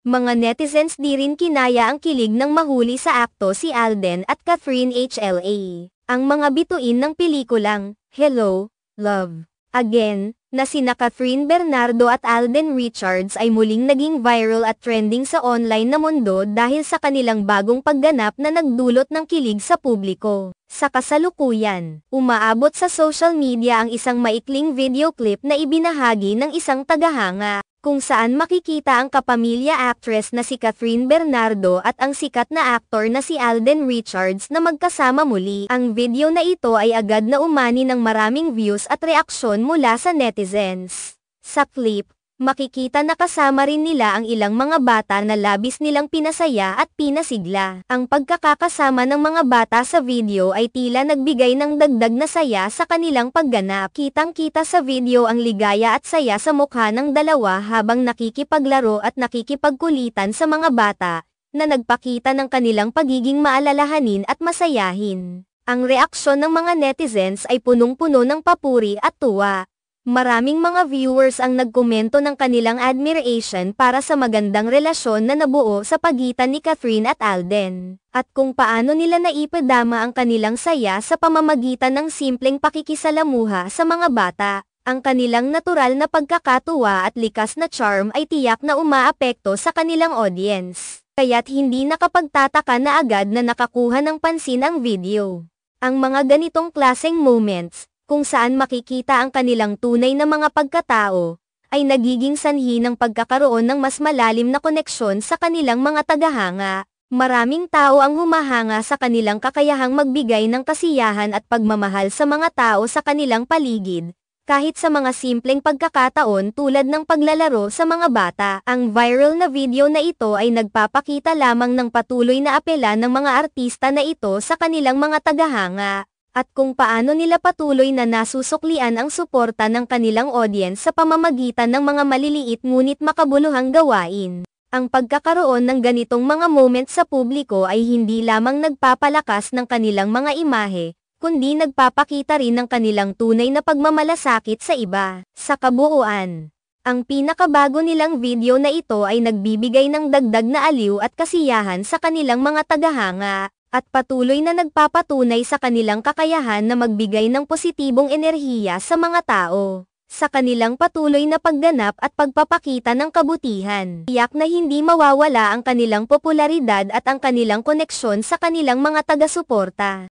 Mga netizens di rin kinaya ang kilig ng mahuli sa akto si Alden at Catherine HLA. Ang mga bituin ng pelikulang Hello, Love, Again, na sina Catherine Bernardo at Alden Richards ay muling naging viral at trending sa online na mundo dahil sa kanilang bagong pagganap na nagdulot ng kilig sa publiko. Sa kasalukuyan, umaabot sa social media ang isang maikling video clip na ibinahagi ng isang tagahanga, kung saan makikita ang kapamilya actress na si Catherine Bernardo at ang sikat na actor na si Alden Richards na magkasama muli. Ang video na ito ay agad na umani ng maraming views at reaksyon mula sa net netizens. Sa clip, makikita na kasama rin nila ang ilang mga bata na labis nilang pinasaya at pinasigla. Ang pagkakakasama ng mga bata sa video ay tila nagbigay ng dagdag na saya sa kanilang pagganap. Kitang-kita sa video ang ligaya at saya sa mukha ng dalawa habang nakikipaglaro at nakikipagkulitan sa mga bata na nagpakita ng kanilang pagiging maalalahanin at masayahin. Ang reaksyon ng mga netizens ay punong-puno ng papuri at tuwa, Maraming mga viewers ang nagkomento ng kanilang admiration para sa magandang relasyon na nabuo sa pagitan ni Catherine at Alden, at kung paano nila naipadama ang kanilang saya sa pamamagitan ng simpleng pakikisalamuha sa mga bata. Ang kanilang natural na pagkakatuwa at likas na charm ay tiyak na umaapekto sa kanilang audience, kaya't hindi nakapagtataka na agad na nakakuha ng pansin ang video. Ang mga ganitong klaseng moments, kung saan makikita ang kanilang tunay na mga pagkatao, ay nagiging sanhi ng pagkakaroon ng mas malalim na koneksyon sa kanilang mga tagahanga. Maraming tao ang humahanga sa kanilang kakayahang magbigay ng kasiyahan at pagmamahal sa mga tao sa kanilang paligid, kahit sa mga simpleng pagkakataon tulad ng paglalaro sa mga bata. Ang viral na video na ito ay nagpapakita lamang ng patuloy na apela ng mga artista na ito sa kanilang mga tagahanga at kung paano nila patuloy na nasusuklian ang suporta ng kanilang audience sa pamamagitan ng mga maliliit ngunit makabuluhang gawain. Ang pagkakaroon ng ganitong mga moment sa publiko ay hindi lamang nagpapalakas ng kanilang mga imahe, kundi nagpapakita rin ng kanilang tunay na pagmamalasakit sa iba. Sa kabuuan, ang pinakabago nilang video na ito ay nagbibigay ng dagdag na aliw at kasiyahan sa kanilang mga tagahanga at patuloy na nagpapatunay sa kanilang kakayahan na magbigay ng positibong enerhiya sa mga tao. Sa kanilang patuloy na pagganap at pagpapakita ng kabutihan, tiyak na hindi mawawala ang kanilang popularidad at ang kanilang koneksyon sa kanilang mga taga-suporta.